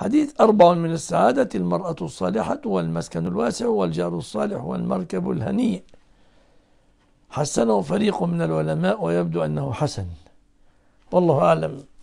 حديث أربع من السعادة المرأة الصالحة والمسكن الواسع والجار الصالح والمركب الهنيء حسنه فريق من العلماء ويبدو أنه حسن والله أعلم